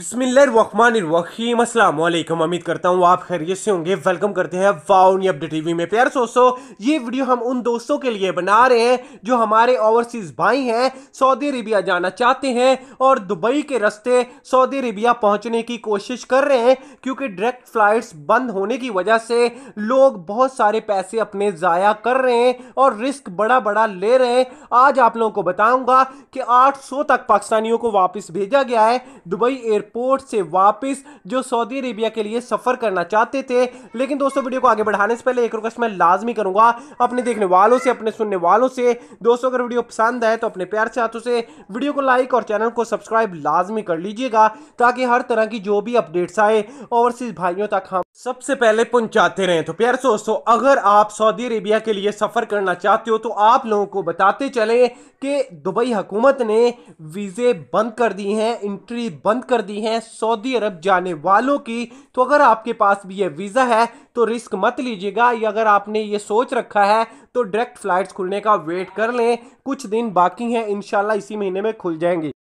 अस्सलाम असलम उम्मीद करता हूँ आप खैरियत से होंगे वेलकम करते हैं वाउनी अपडेट टीवी में प्यार दोस्तों ये वीडियो हम उन दोस्तों के लिए बना रहे हैं जो हमारे ओवरसीज़ भाई हैं सऊदी अरेबिया जाना चाहते हैं और दुबई के रास्ते सऊदी अरेबिया पहुँचने की कोशिश कर रहे हैं क्योंकि डायरेक्ट फ़्लाइट्स बंद होने की वजह से लोग बहुत सारे पैसे अपने ज़ाया कर रहे हैं और रिस्क बड़ा बड़ा ले रहे हैं आज आप लोगों को बताऊँगा कि आठ तक पाकिस्तानियों को वापस भेजा गया है दुबई एयरपोर्ट पोर्ट से वापस जो सऊदी अरेबिया के लिए सफ़र करना चाहते थे लेकिन दोस्तों वीडियो को आगे बढ़ाने से पहले एक रिक्वेस्ट मैं लाजमी करूंगा अपने देखने वालों से अपने सुनने वालों से दोस्तों अगर वीडियो पसंद आए तो अपने प्यार से हाथों से वीडियो को लाइक और चैनल को सब्सक्राइब लाजमी कर लीजिएगा ताकि हर तरह की जो भी अपडेट्स आए ओवरसीज भाइयों तक हम सबसे पहले पहुंचाते रहें तो प्यार दोस्तों अगर आप सऊदी अरेबिया के लिए सफ़र करना चाहते हो तो आप लोगों को बताते चले कि दुबई हुकूमत ने वीज़े बंद कर दिए हैं एंट्री बंद कर दी होती हैं सऊदी अरब जाने वालों की तो अगर आपके पास भी ये वीज़ा है तो रिस्क मत लीजिएगा या अगर आपने ये सोच रखा है तो डायरेक्ट फ्लाइट्स खुलने का वेट कर लें कुछ दिन बाकी हैं इन इसी महीने में खुल जाएंगे